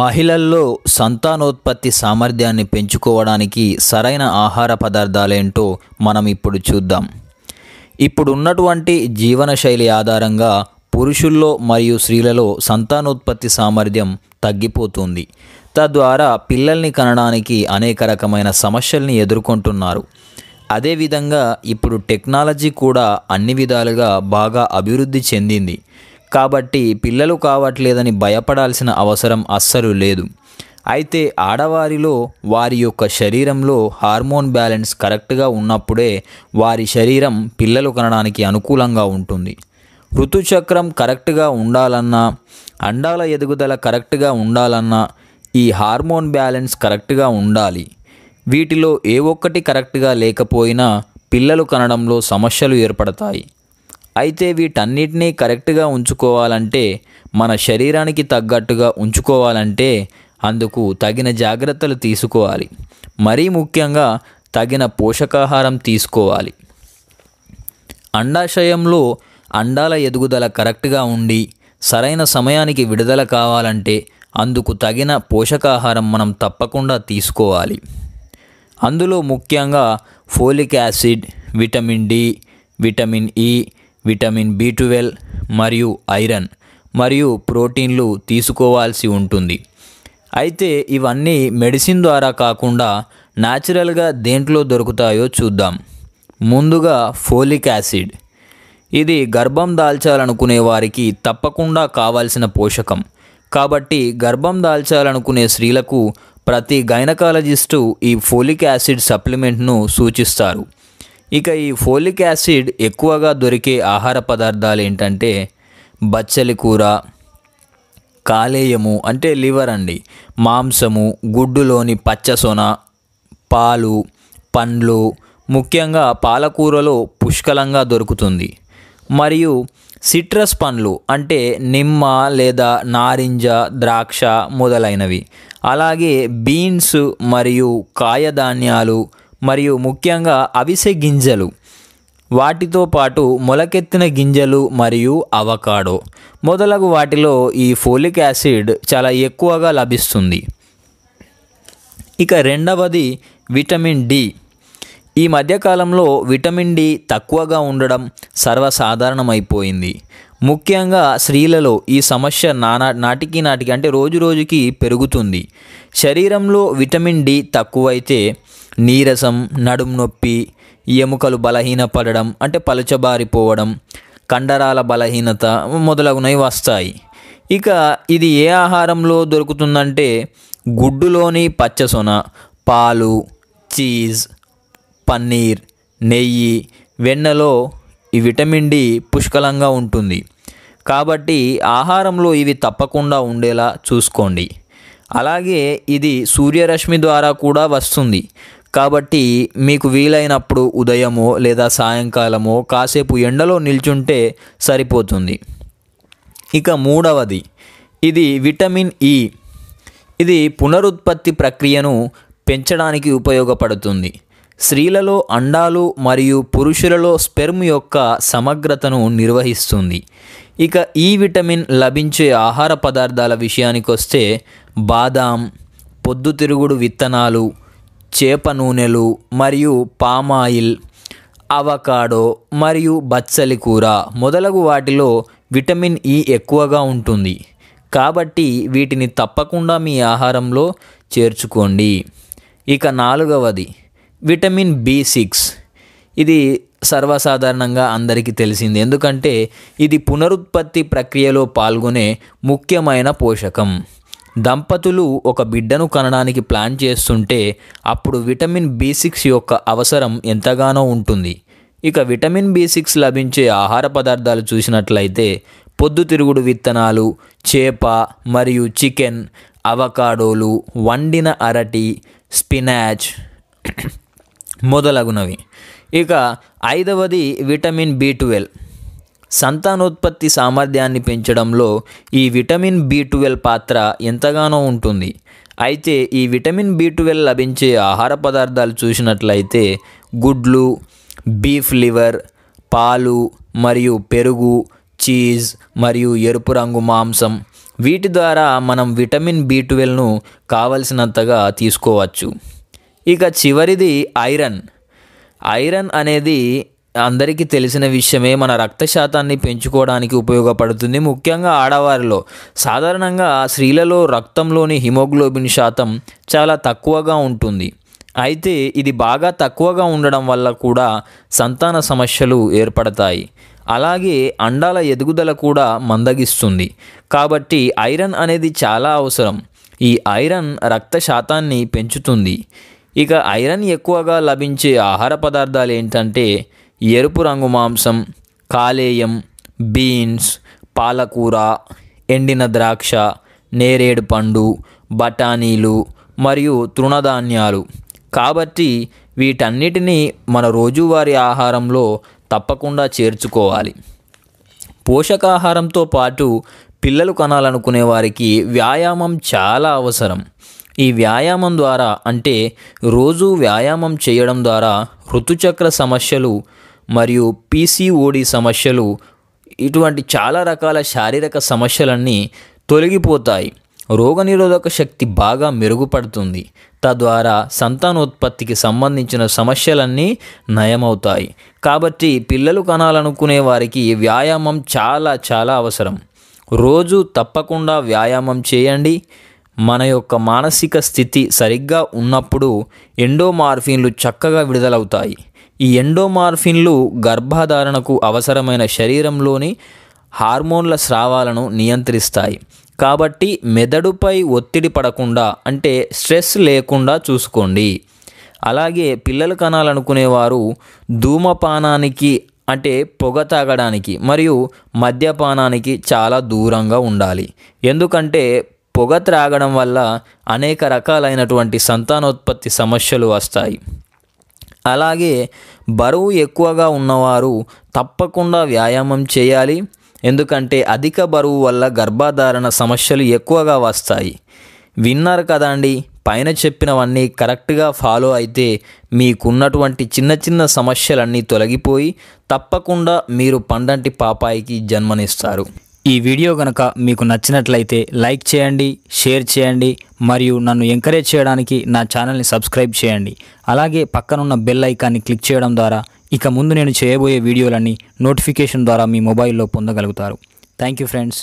మహిళల్లో సంతానోత్పత్తి సామర్థ్యాన్ని పెంచుకోవడానికి సరైన ఆహార పదార్థాలేంటో మనం ఇప్పుడు చూద్దాం ఇప్పుడు ఉన్నటువంటి జీవనశైలి ఆధారంగా పురుషుల్లో మరియు స్త్రీలలో సంతానోత్పత్తి సామర్థ్యం తగ్గిపోతుంది తద్వారా పిల్లల్ని కనడానికి అనేక రకమైన సమస్యల్ని ఎదుర్కొంటున్నారు అదేవిధంగా ఇప్పుడు టెక్నాలజీ కూడా అన్ని విధాలుగా బాగా అభివృద్ధి చెందింది కాబట్టి పిల్లలు కావట్లేదని భయపడాల్సిన అవసరం అస్సలు లేదు అయితే ఆడవారిలో వారి యొక్క శరీరంలో హార్మోన్ బ్యాలెన్స్ కరెక్ట్గా ఉన్నప్పుడే వారి శరీరం పిల్లలు కనడానికి అనుకూలంగా ఉంటుంది ఋతుచక్రం కరెక్ట్గా ఉండాలన్నా అండాల ఎదుగుదల కరెక్ట్గా ఉండాలన్నా ఈ హార్మోన్ బ్యాలెన్స్ కరెక్ట్గా ఉండాలి వీటిలో ఏ ఒక్కటి కరెక్ట్గా లేకపోయినా పిల్లలు కనడంలో సమస్యలు ఏర్పడతాయి అయితే వీటన్నిటినీ కరెక్ట్గా ఉంచుకోవాలంటే మన శరీరానికి తగ్గట్టుగా ఉంచుకోవాలంటే అందుకు తగిన జాగ్రత్తలు తీసుకోవాలి మరీ ముఖ్యంగా తగిన పోషకాహారం తీసుకోవాలి అండాశయంలో అండాల ఎదుగుదల కరెక్ట్గా ఉండి సరైన సమయానికి విడుదల కావాలంటే అందుకు తగిన పోషకాహారం మనం తప్పకుండా తీసుకోవాలి అందులో ముఖ్యంగా folic acid vitamin D vitamin E e, vitamin B twelve మరియు ఐరన్ మరియు ప్రోటీన్లు తీసుకోవాల్సి ఉంటుంది అయితే ఇవన్నీ మెడిసిన్ ద్వారా కాకుండా న్యాచురల్గా దేంట్లో దొరుకుతాయో చూద్దాం ముందుగా ఫోలిక్ యాసిడ్ ఇది గర్భం దాల్చాలనుకునే వారికి తప్పకుండా కావాల్సిన పోషకం కాబట్టి గర్భం దాల్చాలనుకునే స్త్రీలకు ప్రతి గైనకాలజిస్టు ఈ ఫోలిక్ యాసిడ్ సప్లిమెంట్ను సూచిస్తారు ఇక ఈ ఫోలిక్ యాసిడ్ ఎక్కువగా దొరికే ఆహార పదార్థాలు ఏంటంటే బచ్చలి కూర కాలేయము అంటే లివర్ అండి మాంసము గుడ్డులోని పచ్చసొన పాలు పండ్లు ముఖ్యంగా పాలకూరలో పుష్కలంగా దొరుకుతుంది మరియు సిట్రస్ పండ్లు అంటే నిమ్మ లేదా నారింజ ద్రాక్ష మొదలైనవి అలాగే బీన్స్ మరియు కాయధాన్యాలు మరియు ముఖ్యంగా అవిసె గింజలు వాటితో పాటు మొలకెత్తిన గింజలు మరియు అవకాడో మొదలగు వాటిలో ఈ ఫోలిక్ యాసిడ్ చాలా ఎక్కువగా లభిస్తుంది ఇక రెండవది విటమిన్ డి ఈ మధ్యకాలంలో విటమిన్ డి తక్కువగా ఉండడం సర్వసాధారణమైపోయింది ముఖ్యంగా స్త్రీలలో ఈ సమస్య నానా నాటికి నాటికి అంటే రోజు రోజుకి పెరుగుతుంది శరీరంలో విటమిన్ డి తక్కువైతే నీరసం నడుం నొప్పి ఎముకలు బలహీనపడడం అంటే పలుచబారిపోవడం కండరాల బలహీనత మొదలగునవి వస్తాయి ఇక ఇది ఏ ఆహారంలో దొరుకుతుందంటే గుడ్డులోని పచ్చసొన పాలు చీజ్ పన్నీర్ నెయ్యి వెన్నలో ఈ విటమిన్ డి పుష్కలంగా ఉంటుంది కాబట్టి ఆహారంలో ఇవి తప్పకుండా ఉండేలా చూసుకోండి అలాగే ఇది సూర్యరశ్మి ద్వారా కూడా వస్తుంది కాబట్టి మీకు వీలైనప్పుడు ఉదయమో లేదా సాయంకాలమో కాసేపు ఎండలో నిల్చుంటే సరిపోతుంది ఇక మూడవది ఇది విటమిన్ ఈ e. ఇది పునరుత్పత్తి ప్రక్రియను పెంచడానికి ఉపయోగపడుతుంది స్త్రీలలో అండాలు మరియు పురుషులలో స్పెర్మ్ యొక్క సమగ్రతను నిర్వహిస్తుంది ఇక ఈ e విటమిన్ లభించే ఆహార పదార్థాల విషయానికొస్తే బాదాం పొద్దుతిరుగుడు విత్తనాలు చేప నూనెలు మరియు పామాయిల్ అవకాడో మరియు బచ్చలి కూర మొదలగు వాటిలో విటమిన్ ఈ e ఎక్కువగా ఉంటుంది కాబట్టి వీటిని తప్పకుండా మీ ఆహారంలో చేర్చుకోండి ఇక నాలుగవది విటమిన్ బి సిక్స్ ఇది సర్వసాధారణంగా అందరికీ తెలిసింది ఎందుకంటే ఇది పునరుత్పత్తి ప్రక్రియలో పాల్గొనే ముఖ్యమైన పోషకం దంపతులు ఒక బిడ్డను కనడానికి ప్లాన్ చేస్తుంటే అప్పుడు విటమిన్ బి సిక్స్ యొక్క అవసరం ఎంతగానో ఉంటుంది ఇక విటమిన్ బి సిక్స్ లభించే ఆహార పదార్థాలు చూసినట్లయితే పొద్దుతిరుగుడు విత్తనాలు చేప మరియు చికెన్ అవకాడోలు వండిన అరటి స్పినాచ్ మొదలగునవి ఇక ఐదవది విటమిన్ బి ట్వెల్వ్ సంతానోత్పత్తి సామర్థ్యాన్ని పెంచడంలో ఈ విటమిన్ బి ట్వెల్వ్ పాత్ర ఎంతగానో ఉంటుంది అయితే ఈ విటమిన్ బి ట్వెల్వ్ లభించే ఆహార పదార్థాలు చూసినట్లయితే గుడ్లు బీఫ్ లివర్ పాలు మరియు పెరుగు చీజ్ మరియు ఎరుపు రంగు మాంసం వీటి ద్వారా మనం విటమిన్ బి ట్వెల్వ్ను కావలసినంతగా తీసుకోవచ్చు ఇక చివరిది ఐరన్ ఐరన్ అనేది అందరికీ తెలిసిన విషయమే మన రక్త శాతాన్ని పెంచుకోవడానికి ఉపయోగపడుతుంది ముఖ్యంగా ఆడవారిలో సాధారణంగా స్త్రీలలో రక్తంలోని హిమోగ్లోబిన్ శాతం చాలా తక్కువగా ఉంటుంది అయితే ఇది బాగా తక్కువగా ఉండడం వల్ల కూడా సంతాన సమస్యలు ఏర్పడతాయి అలాగే అండాల ఎదుగుదల కూడా మందగిస్తుంది కాబట్టి ఐరన్ అనేది చాలా అవసరం ఈ ఐరన్ రక్త శాతాన్ని పెంచుతుంది ఇక ఐరన్ ఎక్కువగా లభించే ఆహార పదార్థాలు ఏంటంటే ఎరుపు రంగు మాంసం కాలేయం బీన్స్ పాలకూర ఎండిన ద్రాక్ష నేరేడు పండు బఠానీలు మరియు తృణధాన్యాలు కాబట్టి వీటన్నిటినీ మన రోజువారీ ఆహారంలో తప్పకుండా చేర్చుకోవాలి పోషకాహారంతో పాటు పిల్లలు కనాలనుకునే వారికి వ్యాయామం చాలా అవసరం ఈ వ్యాయామం ద్వారా అంటే రోజు వ్యాయామం చేయడం ద్వారా ఋతుచక్ర సమస్యలు మరియు పీసీఓడి సమస్యలు ఇటువంటి చాలా రకాల శారీరక సమస్యలన్నీ తొలగిపోతాయి రోగనిరోధక శక్తి బాగా మెరుగుపడుతుంది తద్వారా సంతానోత్పత్తికి సంబంధించిన సమస్యలన్నీ నయమవుతాయి కాబట్టి పిల్లలు కనాలనుకునే వారికి వ్యాయామం చాలా చాలా అవసరం రోజు తప్పకుండా వ్యాయామం చేయండి మన యొక్క మానసిక స్థితి సరిగ్గా ఉన్నప్పుడు ఎండోమార్ఫిన్లు చక్కగా విడుదలవుతాయి ఈ ఎండోమార్ఫిన్లు గర్భధారణకు అవసరమైన శరీరంలోని హార్మోన్ల స్రావాలను నియంత్రిస్తాయి కాబట్టి మెదడుపై ఒత్తిడి పడకుండా అంటే స్ట్రెస్ లేకుండా చూసుకోండి అలాగే పిల్లలు కనాలనుకునేవారు ధూమపానానికి అంటే పొగ తాగడానికి మరియు మద్యపానానికి చాలా దూరంగా ఉండాలి ఎందుకంటే పొగ త్రాగడం వల్ల అనేక రకాలైనటువంటి సంతానోత్పత్తి సమస్యలు వస్తాయి అలాగే బరువు ఎక్కువగా ఉన్నవారు తప్పకుండా వ్యాయామం చేయాలి ఎందుకంటే అధిక బరువు వల్ల గర్భధారణ సమస్యలు ఎక్కువగా వస్తాయి విన్నారు కదా అండి పైన చెప్పినవన్నీ కరెక్ట్గా ఫాలో అయితే మీకున్నటువంటి చిన్న చిన్న సమస్యలన్నీ తొలగిపోయి తప్పకుండా మీరు పండంటి పాపాయికి జన్మనిస్తారు ఈ వీడియో గనక మీకు నచ్చినట్లయితే లైక్ చేయండి షేర్ చేయండి మరియు నన్ను ఎంకరేజ్ చేయడానికి నా ఛానల్ని సబ్స్క్రైబ్ చేయండి అలాగే పక్కనున్న బెల్ ఐకాన్ని క్లిక్ చేయడం ద్వారా ఇక ముందు నేను చేయబోయే వీడియోలన్నీ నోటిఫికేషన్ ద్వారా మీ మొబైల్లో పొందగలుగుతారు థ్యాంక్ ఫ్రెండ్స్